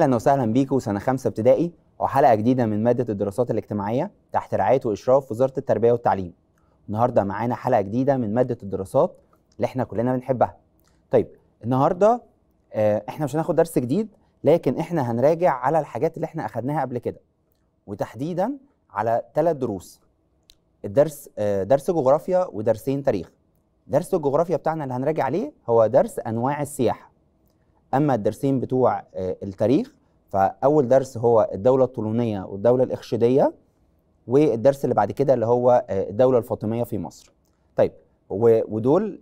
اهلا وسهلا بيكم سنه خمسه ابتدائي وحلقه جديده من ماده الدراسات الاجتماعيه تحت رعايه واشراف وزاره التربيه والتعليم النهارده معانا حلقه جديده من ماده الدراسات اللي احنا كلنا بنحبها طيب النهارده آه، احنا مش هناخد درس جديد لكن احنا هنراجع على الحاجات اللي احنا اخدناها قبل كده وتحديدا على ثلاث دروس الدرس آه، درس جغرافيا ودرسين تاريخ درس الجغرافيا بتاعنا اللي هنراجع عليه هو درس انواع السياحه اما الدرسين بتوع آه، التاريخ فاول درس هو الدوله الطولونيه والدوله الاخشيديه والدرس اللي بعد كده اللي هو آه، الدوله الفاطميه في مصر طيب ودول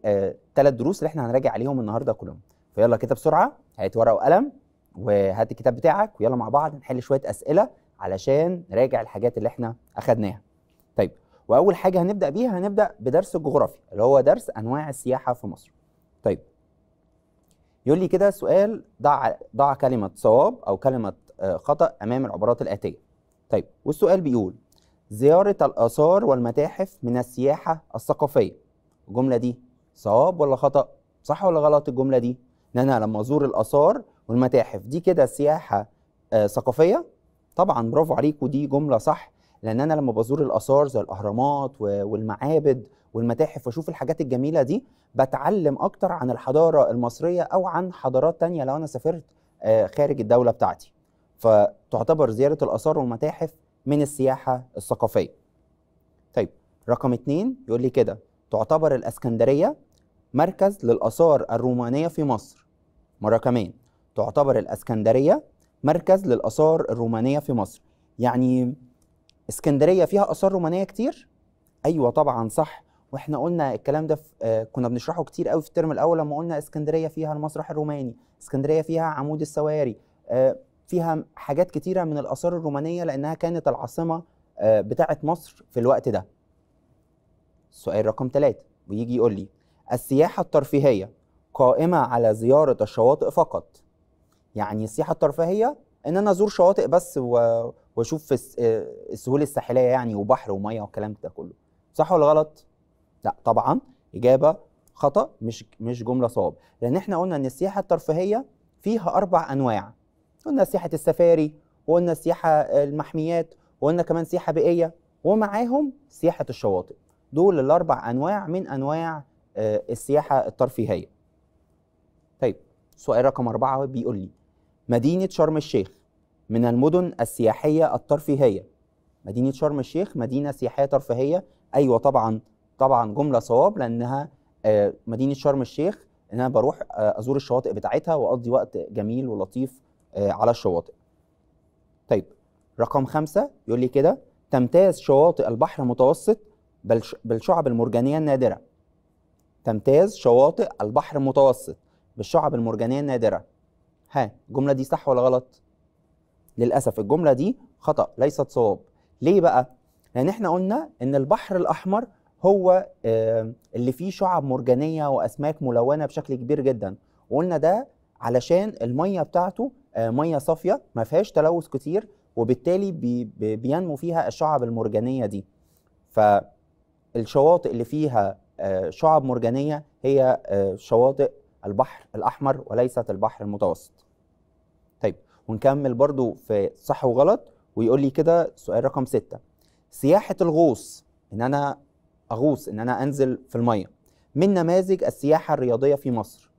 ثلاث آه، دروس اللي احنا هنراجع عليهم النهارده كلهم فيلا كده بسرعه هات ورقه وقلم وهات الكتاب بتاعك ويلا مع بعض نحل شويه اسئله علشان نراجع الحاجات اللي احنا اخدناها طيب واول حاجه هنبدا بيها هنبدا بدرس الجغرافيا اللي هو درس انواع السياحه في مصر يقول لي كده سؤال ضع ضع كلمه صواب او كلمه آه، خطا امام العبارات الاتيه طيب والسؤال بيقول زياره الاثار والمتاحف من السياحه الثقافيه الجمله دي صواب ولا خطا صح ولا غلط الجمله دي ان انا لما ازور الاثار والمتاحف دي كده سياحه آه، ثقافيه طبعا برافو عليكم دي جمله صح لان انا لما بزور الاثار زي الاهرامات والمعابد والمتاحف واشوف الحاجات الجميله دي بتعلم اكتر عن الحضاره المصريه او عن حضارات تانية لو انا سافرت آه، خارج الدوله بتاعتي فتعتبر زياره الاثار والمتاحف من السياحه الثقافيه طيب رقم اتنين يقول لي كده تعتبر الاسكندريه مركز للاثار الرومانيه في مصر مره كمان تعتبر الاسكندريه مركز للاثار الرومانيه في مصر يعني اسكندريه فيها اثار رومانيه كتير ايوه طبعا صح واحنا قلنا الكلام ده آه، كنا بنشرحه كتير قوي في الترم الاول لما قلنا اسكندريه فيها المسرح الروماني اسكندريه فيها عمود السواري آه، فيها حاجات كتيره من الاثار الرومانيه لانها كانت العاصمه آه، بتاعه مصر في الوقت ده السؤال رقم ثلاثة ويجي يقول لي السياحة الترفيهية قائمة على زيارة الشواطئ فقط يعني السياحة الترفيهية ان انا ازور شواطئ بس واشوف السهول الساحلية يعني وبحر ومية والكلام ده كله صح ولا غلط؟ لا طبعا اجابه خطا مش مش جمله صواب لان احنا قلنا ان السياحه الترفيهيه فيها اربع انواع قلنا سياحه السفاري وقلنا سياحه المحميات وقلنا كمان سياحه بيئيه ومعاهم سياحه الشواطئ دول الاربع انواع من انواع آه، السياحه الترفيهيه طيب سؤال رقم أربعة بيقول لي مدينة شرم الشيخ من المدن السياحية الترفيهية مدينة شرم الشيخ مدينة سياحية ترفيهية أيوة طبعا طبعا جمله صواب لانها آه، مدينه شرم الشيخ ان انا بروح آه، ازور الشواطئ بتاعتها واقضي وقت جميل ولطيف آه، على الشواطئ. طيب رقم خمسة يقول لي كده تمتاز شواطئ البحر المتوسط بالشعب المرجانية النادرة تمتاز شواطئ البحر المتوسط بالشعب المرجانية النادرة ها الجملة دي صح ولا غلط؟ للأسف الجملة دي خطأ ليست صواب ليه بقى؟ لأن احنا قلنا إن البحر الأحمر هو آه، اللي فيه شعب مرجانيه واسماك ملونه بشكل كبير جدا وقلنا ده علشان الميه بتاعته آه، ميه صافيه ما فيهاش تلوث كتير وبالتالي بينمو فيها الشعب المرجانيه دي فالشواطئ اللي فيها آه، شعب مرجانيه هي شواطئ البحر الاحمر وليست البحر المتوسط طيب ونكمل برضو في صح وغلط ويقول لي كده سؤال رقم ستة سياحة الغوص إن أنا اغوص ان انا انزل في الميه من نماذج السياحه الرياضيه في مصر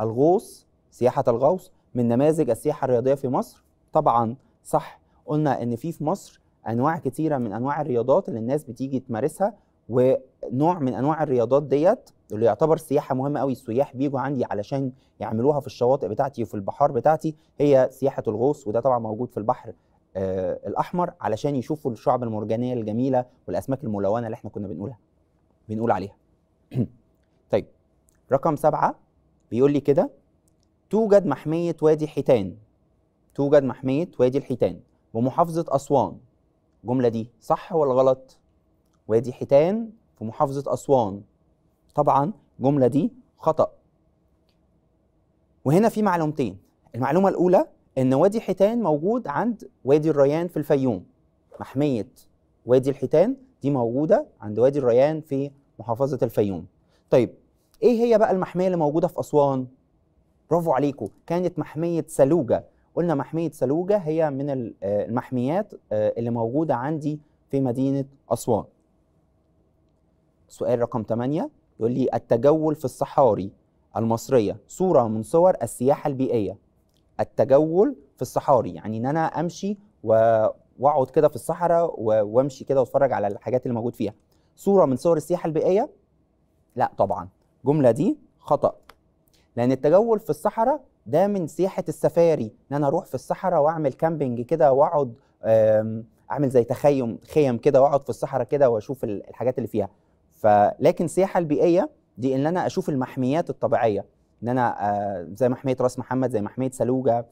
الغوص سياحه الغوص من نماذج السياحه الرياضيه في مصر طبعا صح قلنا ان في في مصر انواع كتيره من انواع الرياضات اللي الناس بتيجي تمارسها ونوع من انواع الرياضات ديت اللي يعتبر سياحه مهمه قوي السياح بيجوا عندي علشان يعملوها في الشواطئ بتاعتي وفي البحار بتاعتي هي سياحه الغوص وده طبعا موجود في البحر آه الاحمر علشان يشوفوا الشعب المرجانيه الجميله والاسماك الملونه اللي احنا كنا بنقولها بنقول عليها طيب رقم سبعة بيقول لي كده توجد محمية وادي حيتان توجد محمية وادي الحيتان ومحافظة أسوان الجملة دي صح ولا غلط؟ وادي حيتان في محافظة أسوان طبعا الجملة دي خطأ وهنا في معلومتين المعلومة الأولى إن وادي حيتان موجود عند وادي الريان في الفيوم محمية وادي الحيتان دي موجوده عند وادي الريان في محافظه الفيوم طيب ايه هي بقى المحميه اللي موجوده في اسوان برافو عليكم كانت محميه سلوجه قلنا محميه سلوجه هي من آه، المحميات آه، اللي موجوده عندي في مدينه اسوان سؤال رقم 8 يقول لي التجول في الصحاري المصريه صوره من صور السياحه البيئيه التجول في الصحاري يعني ان انا امشي و واقعد كده في الصحراء وامشي كده واتفرج على الحاجات اللي موجود فيها صوره من صور السياحه البيئيه لا طبعا الجمله دي خطا لان التجول في الصحراء ده من سياحه السفاري ان انا اروح في الصحراء واعمل كامبينج كده واقعد اعمل زي تخيم خيم كده واقعد في الصحراء كده واشوف الحاجات اللي فيها فلكن السياحه البيئيه دي ان انا اشوف المحميات الطبيعيه ان انا آه، زي محميه راس محمد زي محميه سلوجه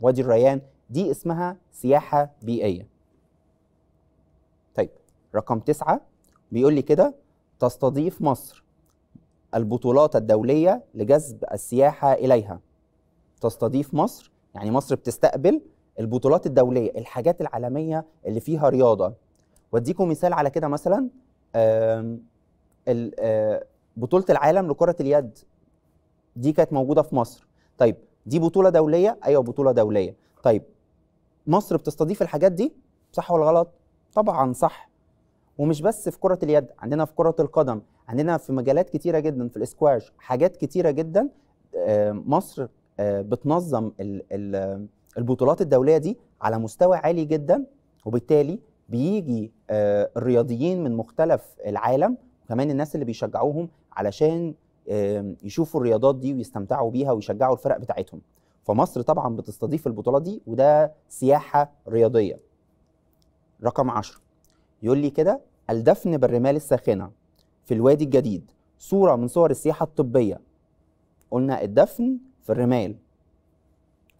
وادي الريان دي اسمها سياحة بيئية طيب رقم تسعة بيقول لي كده تستضيف مصر البطولات الدولية لجذب السياحة إليها تستضيف مصر يعني مصر بتستقبل البطولات الدولية الحاجات العالمية اللي فيها رياضة واديكم مثال على كده مثلا بطولة العالم لكرة اليد دي كانت موجودة في مصر طيب دي بطولة دولية أيوة بطولة دولية طيب مصر بتستضيف الحاجات دي صح ولا غلط طبعا صح ومش بس في كرة اليد عندنا في كرة القدم عندنا في مجالات كتيرة جدا في الاسكواش حاجات كتيرة جدا آه، مصر آه، بتنظم البطولات الدولية دي على مستوى عالي جدا وبالتالي بيجي آه، الرياضيين من مختلف العالم وكمان الناس اللي بيشجعوهم علشان يشوفوا الرياضات دي ويستمتعوا بيها ويشجعوا الفرق بتاعتهم فمصر طبعا بتستضيف البطوله دي وده سياحه رياضيه رقم 10 يقول لي كده الدفن بالرمال الساخنه في الوادي الجديد صوره من صور السياحه الطبيه قلنا الدفن في الرمال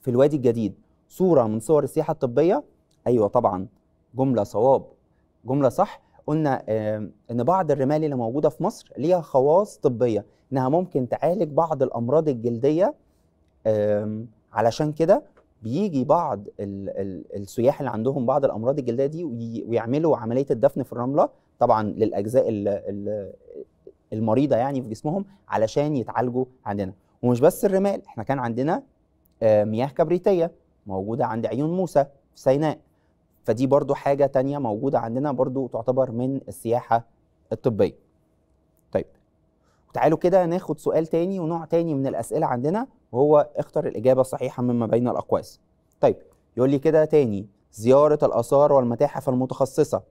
في الوادي الجديد صوره من صور السياحه الطبيه ايوه طبعا جمله صواب جمله صح قلنا ان بعض الرمال اللي موجوده في مصر ليها خواص طبيه انها ممكن تعالج بعض الامراض الجلديه علشان كده بيجي بعض الـ الـ السياح اللي عندهم بعض الامراض الجلديه دي ويعملوا عمليه الدفن في الرمله طبعا للاجزاء الـ الـ المريضه يعني في جسمهم علشان يتعالجوا عندنا ومش بس الرمال احنا كان عندنا مياه كبريتيه موجوده عند عيون موسى في سيناء فدي برضو حاجه تانية موجوده عندنا برضو تعتبر من السياحه الطبيه تعالوا كده ناخد سؤال تاني ونوع تاني من الأسئلة عندنا وهو اختر الإجابة الصحيحة مما بين الأقواس طيب يقول لي كده تاني زيارة الآثار والمتاحف المتخصصة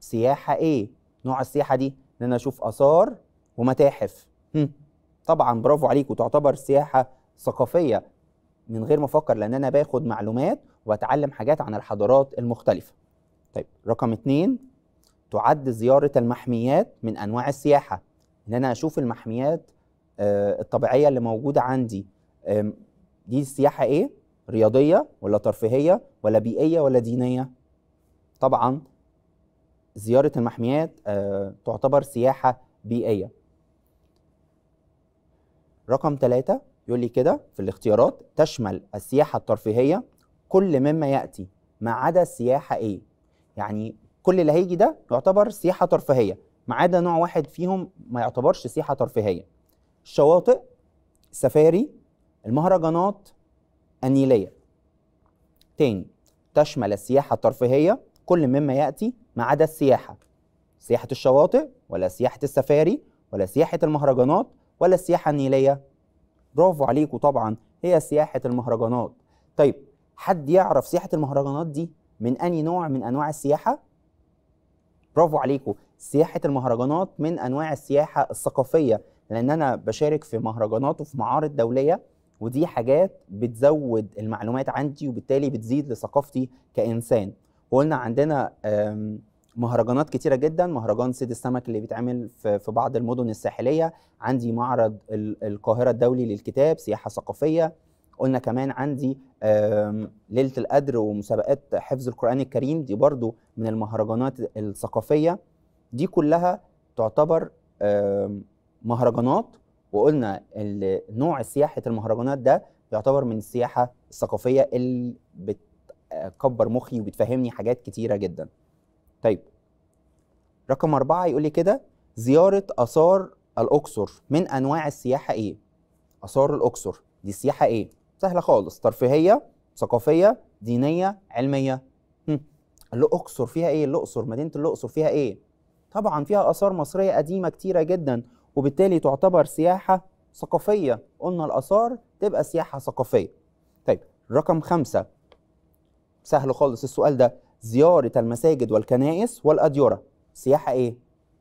سياحة إيه؟ نوع السياحة دي إن أنا أشوف آثار ومتاحف هم. طبعا برافو عليك وتعتبر سياحة ثقافية من غير ما أفكر لأن أنا باخد معلومات وأتعلم حاجات عن الحضارات المختلفة طيب رقم اتنين تعد زيارة المحميات من أنواع السياحة ان انا اشوف المحميات آه، الطبيعيه اللي موجوده عندي دي السياحه ايه رياضيه ولا ترفيهيه ولا بيئيه ولا دينيه طبعا زياره المحميات آه، تعتبر سياحه بيئيه رقم ثلاثة يقول لي كده في الاختيارات تشمل السياحة الترفيهية كل مما يأتي ما عدا السياحة إيه يعني كل اللي هيجي ده يعتبر سياحة ترفيهية ما عدا نوع واحد فيهم ما يعتبرش سياحه ترفيهيه الشواطئ السفاري المهرجانات النيليه تاني تشمل السياحه الترفيهيه كل مما ياتي ما عدا السياحه سياحه الشواطئ ولا سياحه السفاري ولا سياحه المهرجانات ولا السياحه النيليه برافو عليكم طبعا هي سياحه المهرجانات طيب حد يعرف سياحه المهرجانات دي من أي نوع من أنواع السياحة؟ برافو عليكم سياحه المهرجانات من انواع السياحه الثقافيه لان انا بشارك في مهرجانات وفي معارض دوليه ودي حاجات بتزود المعلومات عندي وبالتالي بتزيد لثقافتي كانسان وقلنا عندنا مهرجانات كتيره جدا مهرجان صيد السمك اللي بيتعمل في بعض المدن الساحليه عندي معرض القاهره الدولي للكتاب سياحه ثقافيه قلنا كمان عندي ليله القدر ومسابقات حفظ القران الكريم دي برضو من المهرجانات الثقافيه دي كلها تعتبر مهرجانات وقلنا نوع سياحه المهرجانات ده يعتبر من السياحه الثقافيه اللي بتكبر مخي وبتفهمني حاجات كتيره جدا طيب رقم أربعة يقول لي كده زيارة آثار الأقصر من أنواع السياحة إيه؟ آثار الأقصر دي السياحة إيه؟ سهلة خالص ترفيهية ثقافية دينية علمية الأقصر فيها إيه؟ الأقصر مدينة الأقصر فيها إيه؟ طبعا فيها آثار مصرية قديمة كتيرة جدا وبالتالي تعتبر سياحة ثقافية قلنا الآثار تبقى سياحة ثقافية طيب رقم خمسة سهل خالص السؤال ده زيارة المساجد والكنائس والأديرة سياحة إيه؟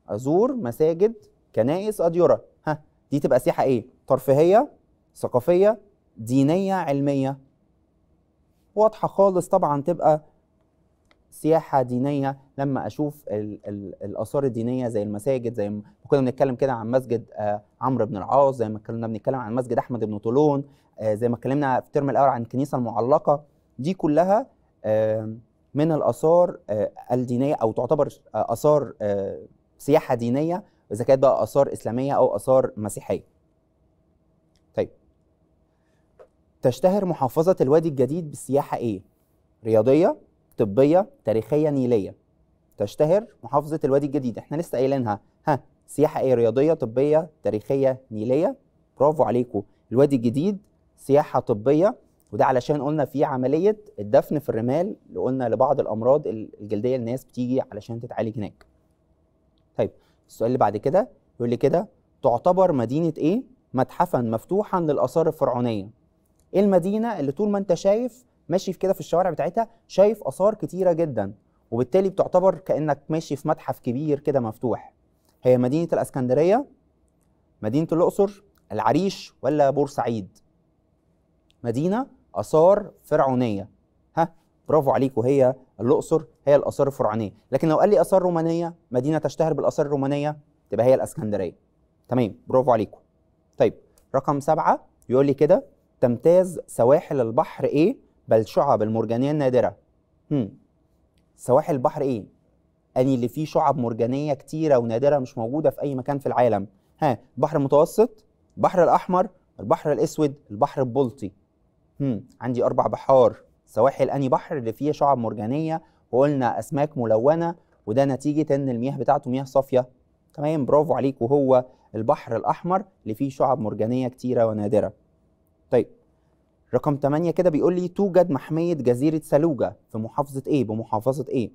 أزور مساجد كنائس أديرة ها دي تبقى سياحة إيه؟ ترفيهية ثقافية دينية علمية واضحة خالص طبعا تبقى سياحه دينيه لما اشوف الـ الـ الاثار الدينيه زي المساجد زي ما كنا بنتكلم كده عن مسجد آه، عمرو بن العاص زي ما كنا بنتكلم عن مسجد احمد بن طولون آه، زي ما اتكلمنا في الترم الاول عن الكنيسه المعلقه دي كلها آه، من الاثار الدينيه او تعتبر اثار سياحه دينيه اذا كانت بقى اثار اسلاميه او اثار مسيحيه طيب تشتهر محافظة الوادي الجديد بالسياحة إيه؟ رياضية طبيه تاريخيه نيليه تشتهر محافظه الوادي الجديد احنا لسه قايلينها ها سياحه ايه رياضيه طبيه تاريخيه نيليه برافو عليكم الوادي الجديد سياحه طبيه وده علشان قلنا في عمليه الدفن في الرمال اللي قلنا لبعض الامراض الجلديه الناس بتيجي علشان تتعالج هناك طيب السؤال اللي بعد كده يقول لي كده تعتبر مدينه ايه متحفا مفتوحا للاثار الفرعونيه ايه المدينه اللي طول ما انت شايف ماشي في كده في الشوارع بتاعتها شايف اثار كتيره جدا وبالتالي بتعتبر كانك ماشي في متحف كبير كده مفتوح هي مدينه الاسكندريه مدينه الاقصر العريش ولا بورسعيد مدينه اثار فرعونيه ها برافو عليكم هي الاقصر هي الاثار الفرعونيه لكن لو قال لي اثار رومانيه مدينه تشتهر بالاثار الرومانيه تبقى هي الاسكندريه تمام برافو عليكم طيب رقم سبعة يقول لي كده تمتاز سواحل البحر ايه بل شعب المرجانية النادرة هم. سواحل البحر إيه؟ أني اللي فيه شعب مرجانية كتيرة ونادرة مش موجودة في أي مكان في العالم ها البحر المتوسط البحر الأحمر البحر الأسود البحر البلطي هم. عندي أربع بحار سواحل أني بحر اللي فيه شعب مرجانية وقلنا أسماك ملونة وده نتيجة إن المياه بتاعته مياه صافية تمام برافو عليك وهو البحر الأحمر اللي فيه شعب مرجانية كتيرة ونادرة طيب رقم 8 كده بيقول لي توجد محمية جزيرة سلوجة في محافظة إيه؟ بمحافظة إيه؟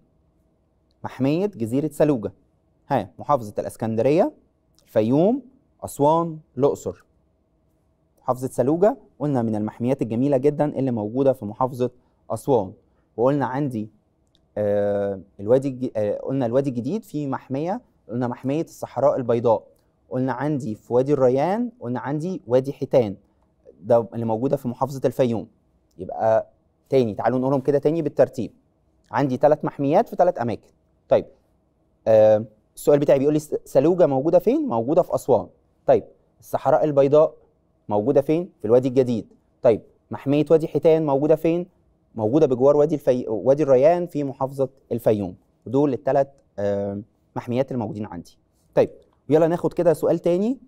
محمية جزيرة سلوجة ها محافظة الإسكندرية الفيوم أسوان الأقصر محافظة سلوجة قلنا من المحميات الجميلة جدا اللي موجودة في محافظة أسوان وقلنا عندي آه الوادي آه قلنا الوادي الجديد في محمية قلنا محمية الصحراء البيضاء قلنا عندي في وادي الريان قلنا عندي وادي حيتان ده اللي موجوده في محافظه الفيوم يبقى تاني تعالوا نقولهم كده تاني بالترتيب عندي ثلاث محميات في ثلاث اماكن طيب آه السؤال بتاعي بيقول لي سلوجه موجوده فين موجوده في اسوان طيب الصحراء البيضاء موجوده فين في الوادي الجديد طيب محميه وادي حيتان موجوده فين موجوده بجوار وادي الفي... وادي الريان في محافظه الفيوم ودول الثلاث آه محميات الموجودين عندي طيب يلا ناخد كده سؤال تاني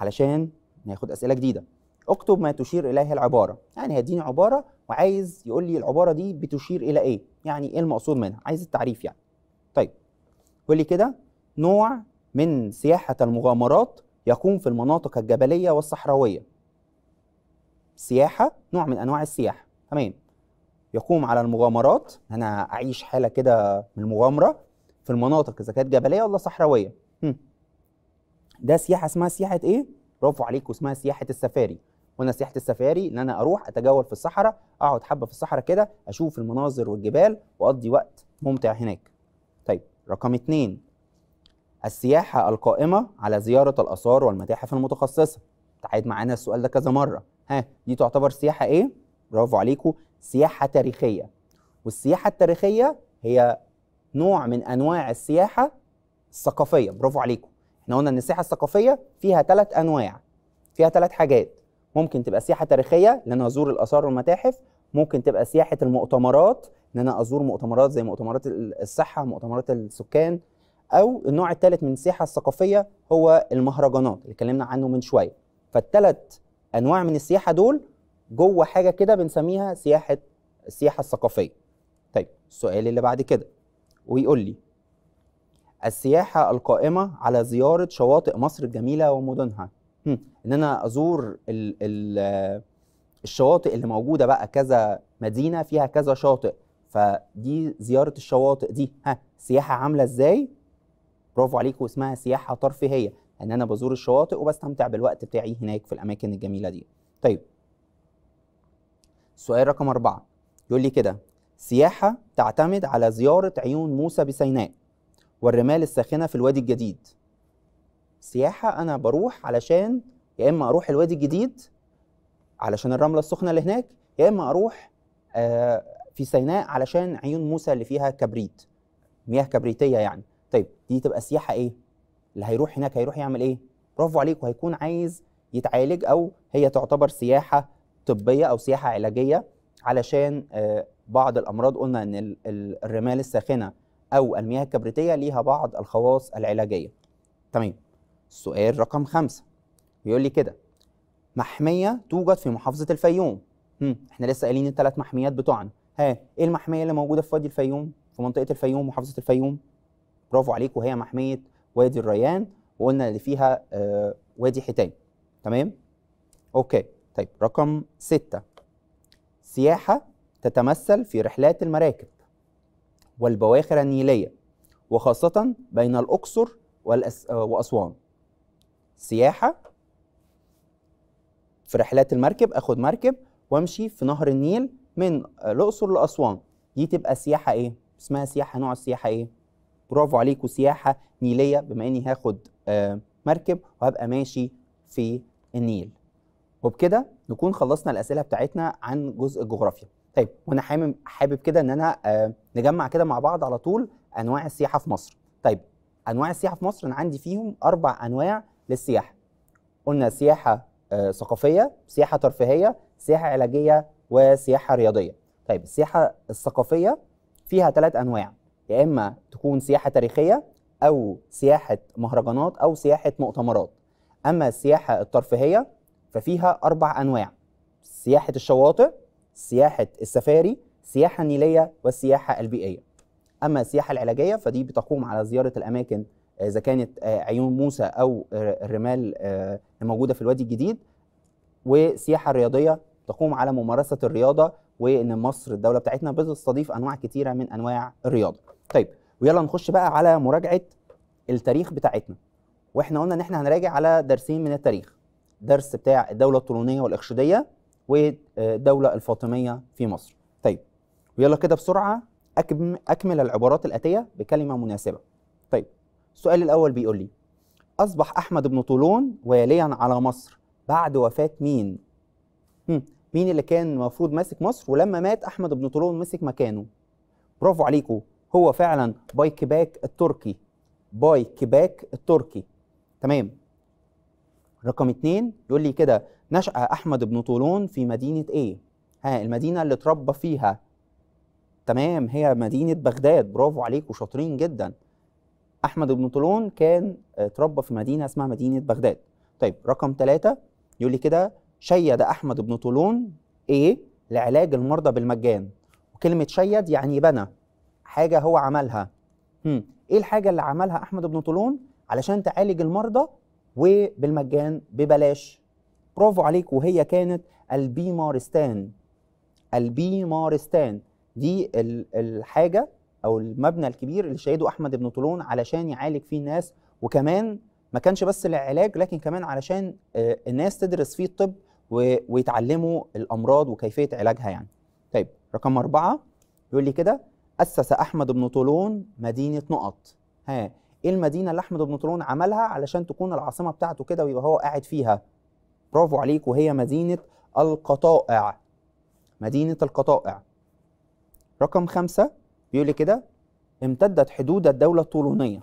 علشان ناخد اسئله جديده اكتب ما تشير اليه العباره يعني هديني عباره وعايز يقول لي العباره دي بتشير الى ايه يعني ايه المقصود منها عايز التعريف يعني طيب يقول لي كده نوع من سياحه المغامرات يقوم في المناطق الجبليه والصحراويه سياحه نوع من انواع السياحه تمام يقوم على المغامرات انا اعيش حاله كده من المغامره في المناطق اذا كانت جبليه ولا صحراويه ده سياحه اسمها سياحه ايه برافو عليكم اسمها سياحه السفاري سياحه السفاري ان انا اروح اتجول في الصحراء اقعد حبه في الصحراء كده اشوف المناظر والجبال واقضي وقت ممتع هناك طيب رقم اتنين السياحه القائمه على زياره الاثار والمتاحف المتخصصه تعيد معانا السؤال ده كذا مره ها دي تعتبر سياحه ايه برافو عليكم سياحه تاريخيه والسياحه التاريخيه هي نوع من انواع السياحه الثقافيه برافو عليكم احنا قلنا ان السياحه الثقافيه فيها ثلاث انواع فيها ثلاث حاجات ممكن تبقى سياحه تاريخيه ان انا ازور الاثار والمتاحف ممكن تبقى سياحه المؤتمرات ان انا ازور مؤتمرات زي مؤتمرات الصحه مؤتمرات السكان او النوع الثالث من السياحه الثقافيه هو المهرجانات اللي اتكلمنا عنه من شويه فالثلاث انواع من السياحه دول جوه حاجه كده بنسميها سياحه السياحه الثقافيه طيب السؤال اللي بعد كده ويقول لي السياحه القائمه على زياره شواطئ مصر الجميله ومدنها ان انا ازور الـ الـ الشواطئ اللي موجوده بقى كذا مدينه فيها كذا شاطئ فدي زياره الشواطئ دي ها سياحه عامله ازاي برافو عليك واسمها سياحه ترفيهيه ان انا بزور الشواطئ وبستمتع بالوقت بتاعي هناك في الاماكن الجميله دي طيب سؤال رقم أربعة يقول لي كده سياحة تعتمد على زيارة عيون موسى بسيناء والرمال الساخنة في الوادي الجديد سياحه انا بروح علشان يا اما اروح الوادي الجديد علشان الرمله السخنه اللي هناك يا اما اروح آه، في سيناء علشان عيون موسى اللي فيها كبريت مياه كبريتيه يعني طيب دي تبقى سياحه ايه اللي هيروح هناك هيروح يعمل ايه برافو عليك وهيكون عايز يتعالج او هي تعتبر سياحه طبيه او سياحه علاجيه علشان آه، بعض الامراض قلنا ان الرمال الساخنه او المياه الكبريتيه ليها بعض الخواص العلاجيه تمام السؤال رقم خمسة بيقول لي كده محمية توجد في محافظة الفيوم هم. احنا لسه قايلين الثلاث محميات بتوعنا ها ايه المحمية اللي موجودة في وادي الفيوم في منطقة الفيوم محافظة الفيوم برافو عليك وهي محمية وادي الريان وقلنا اللي فيها آه وادي حيتان تمام اوكي طيب رقم ستة سياحة تتمثل في رحلات المراكب والبواخر النيلية وخاصة بين الأقصر آه، وأسوان سياحه في رحلات المركب اخد مركب وامشي في نهر النيل من الاقصر لاسوان دي تبقى سياحه ايه اسمها سياحه نوع السياحه ايه برافو عليكم سياحه نيليه بما اني هاخد آه، مركب وهبقى ماشي في النيل وبكده نكون خلصنا الاسئله بتاعتنا عن جزء الجغرافيا طيب وانا حابب كده ان انا آه، نجمع كده مع بعض على طول انواع السياحه في مصر طيب انواع السياحه في مصر انا عندي فيهم اربع انواع للسياحه قلنا سياحه آه، ثقافيه سياحه ترفيهيه سياحه علاجيه وسياحه رياضيه طيب السياحه الثقافيه فيها ثلاث انواع يا اما تكون سياحه تاريخيه او سياحه مهرجانات او سياحه مؤتمرات اما السياحه الترفيهيه ففيها اربع انواع سياحه الشواطئ سياحه السفاري سياحة النيليه والسياحه البيئيه اما السياحه العلاجيه فدي بتقوم على زياره الاماكن اذا كانت آه، عيون موسى او الرمال الموجوده آه، في الوادي الجديد وسياحه رياضيه تقوم على ممارسه الرياضه وان مصر الدوله بتاعتنا بتستضيف انواع كتيره من انواع الرياضه طيب ويلا نخش بقى على مراجعه التاريخ بتاعتنا واحنا قلنا ان احنا هنراجع على درسين من التاريخ درس بتاع الدوله الطولونيه والاخشديه والدوله الفاطميه في مصر طيب ويلا كده بسرعه اكمل العبارات الاتيه بكلمه مناسبه السؤال الأول بيقول لي أصبح أحمد بن طولون واليا على مصر بعد وفاة مين؟ مين اللي كان المفروض ماسك مصر ولما مات أحمد بن طولون مسك مكانه؟ برافو عليكم هو فعلا باي كباك التركي باي كباك التركي تمام رقم اتنين يقول لي كده نشأ أحمد بن طولون في مدينة إيه؟ ها المدينة اللي اتربى فيها تمام هي مدينة بغداد برافو عليكم شاطرين جدا احمد بن طولون كان آه، اتربى في مدينه اسمها مدينه بغداد طيب رقم ثلاثة يقول لي كده شيد احمد بن طولون ايه لعلاج المرضى بالمجان وكلمه شيد يعني بنى حاجه هو عملها هم. ايه الحاجه اللي عملها احمد بن طولون علشان تعالج المرضى وبالمجان ببلاش برافو عليك وهي كانت البيمارستان البيمارستان دي الحاجه او المبنى الكبير اللي شهده احمد بن طولون علشان يعالج فيه الناس وكمان ما كانش بس للعلاج لكن كمان علشان آه، الناس تدرس فيه الطب ويتعلموا الامراض وكيفيه علاجها يعني. طيب رقم اربعه يقول لي كده اسس احمد بن طولون مدينه نقط. ها ايه المدينه اللي احمد بن طولون عملها علشان تكون العاصمه بتاعته كده ويبقى هو قاعد فيها؟ برافو عليك وهي مدينه القطائع. مدينه القطائع. رقم خمسه بيقول لي كده امتدت حدود الدولة الطولونية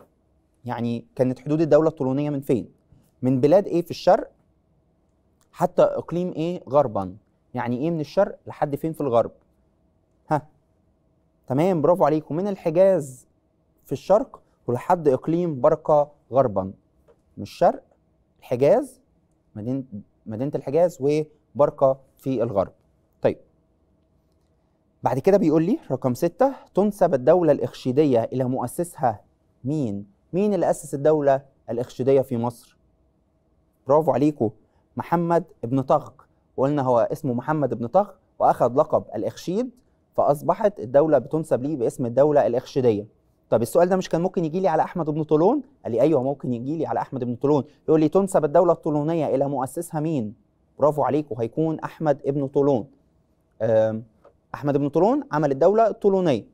يعني كانت حدود الدولة الطولونية من فين؟ من بلاد ايه في الشرق حتى اقليم ايه غربا يعني ايه من الشرق لحد فين في الغرب ها تمام برافو عليكم من الحجاز في الشرق ولحد اقليم بركة غربا من الشرق الحجاز مدينة مدينة الحجاز وبركة في الغرب بعد كده بيقول لي رقم ستة تنسب الدولة الإخشيدية إلى مؤسسها مين؟ مين اللي أسس الدولة الإخشيدية في مصر؟ برافو عليكم محمد بن طغ وقلنا هو اسمه محمد بن طغ وأخذ لقب الإخشيد فأصبحت الدولة بتنسب ليه باسم الدولة الإخشيدية طب السؤال ده مش كان ممكن يجي لي على أحمد بن طولون؟ قال لي أيوه ممكن يجي لي على أحمد بن طولون يقول لي تنسب الدولة الطولونية إلى مؤسسها مين؟ برافو عليكم هيكون أحمد بن طولون احمد بن طولون عمل الدوله الطولونيه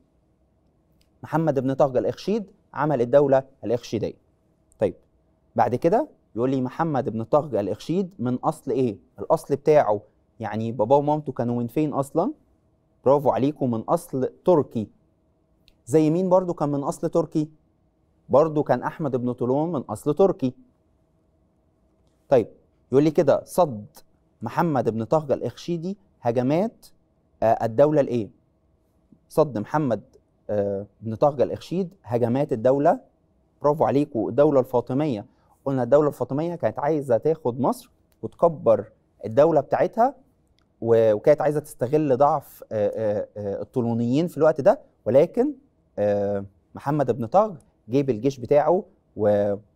محمد بن طغ الاخشيد عمل الدوله الاخشيديه طيب بعد كده يقول لي محمد بن طغ الاخشيد من اصل ايه الاصل بتاعه يعني باباه ومامته كانوا من فين اصلا برافو عليكم من اصل تركي زي مين برضو كان من اصل تركي برضو كان احمد بن طولون من اصل تركي طيب يقول لي كده صد محمد بن طغ الاخشيدي هجمات آه، الدوله الايه صد محمد آه، بن طهجة الإخشيد هجمات الدوله برافو عليكم الدوله الفاطميه قلنا الدوله الفاطميه كانت عايزه تاخد مصر وتكبر الدوله بتاعتها وكانت عايزه تستغل ضعف آه، الطولونيين في الوقت ده ولكن محمد بن طهج جيب الجيش بتاعه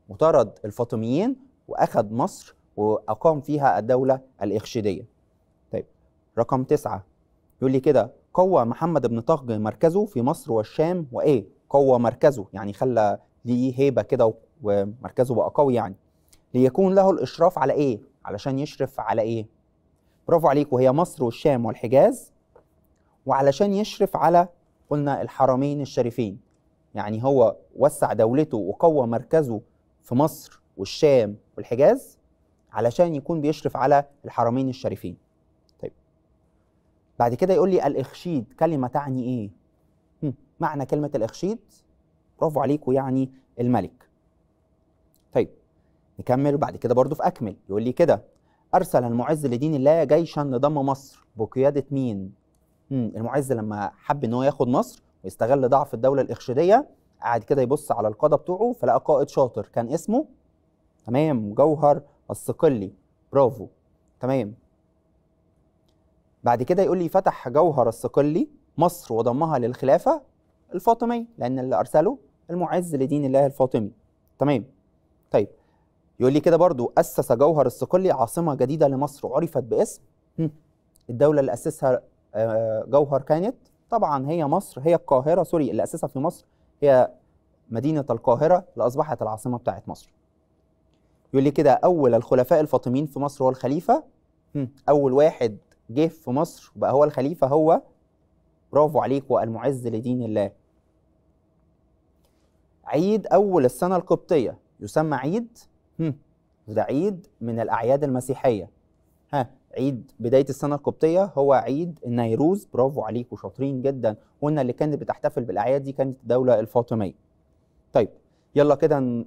وطرد الفاطميين واخد مصر واقام فيها الدوله الاخشيديه. طيب رقم تسعه يقول لي كده قوى محمد بن طغ مركزه في مصر والشام وايه قوى مركزه يعني خلى ليه هيبه كده ومركزه بقى قوي يعني ليكون له الاشراف على ايه علشان يشرف على ايه برافو عليكم هي مصر والشام والحجاز وعلشان يشرف على قلنا الحرمين الشريفين يعني هو وسع دولته وقوى مركزه في مصر والشام والحجاز علشان يكون بيشرف على الحرمين الشريفين بعد كده يقول لي الاخشيد كلمه تعني ايه معنى كلمه الاخشيد برافو عليكم يعني الملك طيب نكمل بعد كده برضو في اكمل يقول لي كده ارسل المعز لدين الله جيشا لضم مصر بقياده مين المعز لما حب ان هو ياخد مصر ويستغل ضعف الدوله الاخشيديه قعد كده يبص على القاده بتوعه فلقى قائد شاطر كان اسمه تمام جوهر الصقلي برافو تمام بعد كده يقول لي فتح جوهر الصقلي مصر وضمها للخلافة الفاطمية لأن اللي أرسله المعز لدين الله الفاطمي تمام طيب يقول لي كده برضو أسس جوهر الصقلي عاصمة جديدة لمصر وعرفت باسم الدولة اللي أسسها آه، جوهر كانت طبعا هي مصر هي القاهرة سوري اللي أسسها في مصر هي مدينة القاهرة اللي أصبحت العاصمة بتاعت مصر يقول لي كده أول الخلفاء الفاطميين في مصر هو الخليفة أول واحد جه في مصر وبقى هو الخليفه هو برافو عليك المعز لدين الله عيد اول السنه القبطيه يسمى عيد هم وده عيد من الاعياد المسيحيه ها عيد بدايه السنه القبطيه هو عيد النيروز برافو عليك شاطرين جدا قلنا اللي كانت بتحتفل بالاعياد دي كانت الدوله الفاطميه طيب يلا كده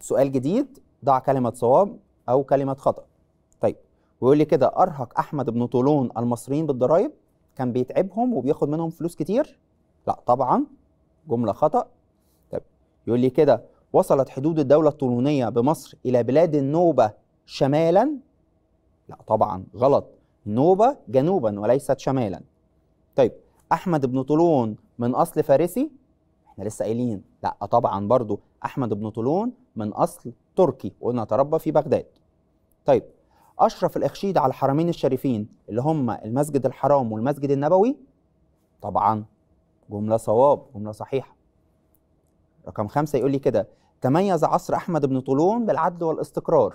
سؤال جديد ضع كلمه صواب او كلمه خطأ ويقول لي كده ارهق احمد بن طولون المصريين بالضرائب كان بيتعبهم وبياخد منهم فلوس كتير لا طبعا جمله خطا طب يقول لي كده وصلت حدود الدوله الطولونيه بمصر الى بلاد النوبه شمالا لا طبعا غلط النوبه جنوبا وليست شمالا طيب احمد بن طولون من اصل فارسي احنا لسه قايلين لا طبعا برضو احمد بن طولون من اصل تركي وقلنا تربى في بغداد طيب اشرف الاخشيد على الحرمين الشريفين اللي هم المسجد الحرام والمسجد النبوي طبعا جمله صواب جمله صحيحه رقم خمسة يقول لي كده تميز عصر أحمد بن طولون بالعدل والاستقرار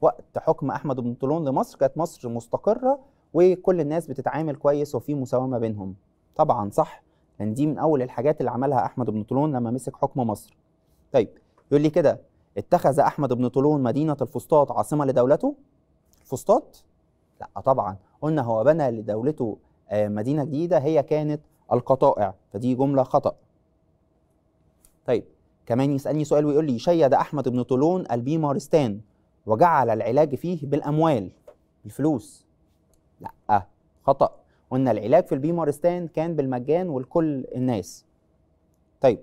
وقت حكم أحمد بن طولون لمصر كانت مصر مستقرة وكل الناس بتتعامل كويس وفي مساومة بينهم طبعا صح لأن دي من أول الحاجات اللي عملها أحمد بن طولون لما مسك حكم مصر طيب يقول لي كده اتخذ أحمد بن طولون مدينة الفسطاط عاصمة لدولته فسطاط؟ لا طبعا قلنا هو بنى لدولته آه، مدينه جديده هي كانت القطائع فدي جمله خطا طيب كمان يسالني سؤال ويقول لي شيد احمد بن طولون البيمارستان وجعل العلاج فيه بالاموال الفلوس لا آه، خطا قلنا العلاج في البيمارستان كان بالمجان ولكل الناس طيب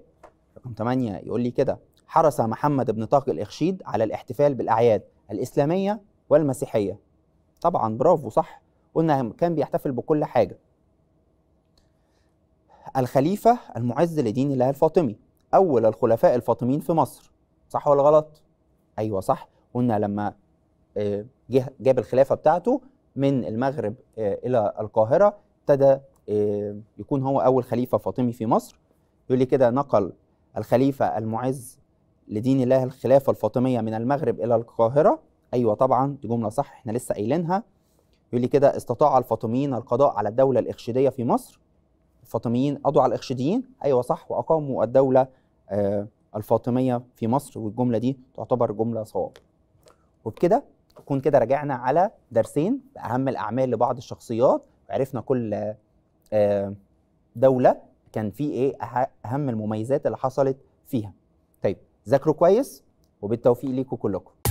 رقم 8 يقول لي كده حرص محمد بن طاق الإخشيد على الاحتفال بالأعياد الإسلامية والمسيحية طبعا برافو صح قلنا كان بيحتفل بكل حاجة الخليفة المعز لدين الله الفاطمي أول الخلفاء الفاطميين في مصر صح ولا غلط؟ أيوة صح قلنا لما آه، جاب الخلافة بتاعته من المغرب آه، إلى القاهرة ابتدى آه، يكون هو أول خليفة فاطمي في مصر يقول لي كده نقل الخليفة المعز لدين الله الخلافة الفاطمية من المغرب إلى القاهرة ايوه طبعا دي جمله صح احنا لسه قايلينها يقول لي كده استطاع الفاطميين القضاء على الدوله الاخشيديه في مصر الفاطميين قضوا على الاخشيديين ايوه صح واقاموا الدوله آه الفاطميه في مصر والجمله دي تعتبر جمله صواب وبكده نكون كده راجعنا على درسين باهم الاعمال لبعض الشخصيات وعرفنا كل آه دوله كان في ايه أه-، اهم المميزات اللي حصلت فيها طيب ذاكروا كويس وبالتوفيق ليكم كلكم